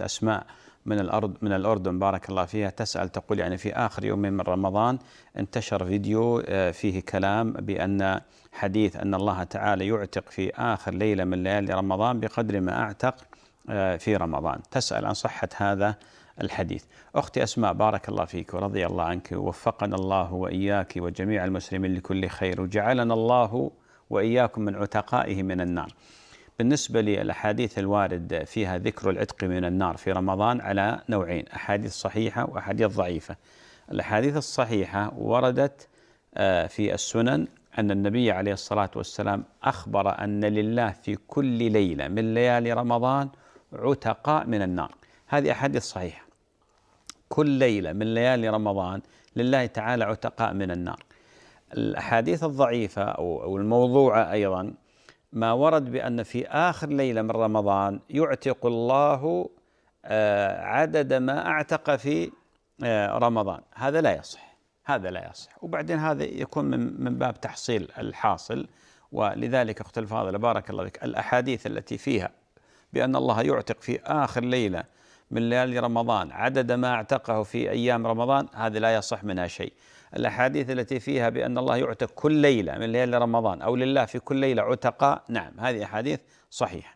الاخت اسماء من الارض من الاردن بارك الله فيها تسال تقول يعني في اخر يوم من رمضان انتشر فيديو آه، فيه كلام بان حديث ان الله تعالى يعتق في اخر ليله من ليالي رمضان بقدر ما اعتق آه، في رمضان تسال عن صحه هذا الحديث أختي أسماء بارك الله فيك ورضي الله عنك ووفقنا الله وإياك وجميع المسلمين لكل خير وجعلنا الله وإياكم من عتقائه من النار بالنسبة للأحاديث الوارد فيها ذكر العتق من النار في رمضان على نوعين أحاديث صحيحة وأحاديث ضعيفة الأحاديث الصحيحة وردت آه، في السنن أن النبي عليه الصلاة والسلام أخبر أن لله في كل ليلة من ليالي رمضان عتقاء من النار هذه أحاديث صحيحة كل ليلة من ليالي رمضان لله تعالى عتقاء من النار الأحاديث الضعيفة أو الموضوعة أيضا ما ورد بأن في آخر ليلة من رمضان يعتق الله آه، عدد ما أعتق في آه، رمضان هذا لا يصح هذا لا يصح وبعدين هذا يكون من من باب تحصيل الحاصل ولذلك اخت الفاضله بارك الله فيك الاحاديث التي فيها بان الله يعتق في اخر ليله من ليالي رمضان عدد ما اعتقه في أيام رمضان هذا لا يصح منها شيء الأحاديث التي فيها بأن الله يعتق كل ليلة من ليالي رمضان أو لله في كل ليلة عتقاء نعم هذه أحاديث صحيحة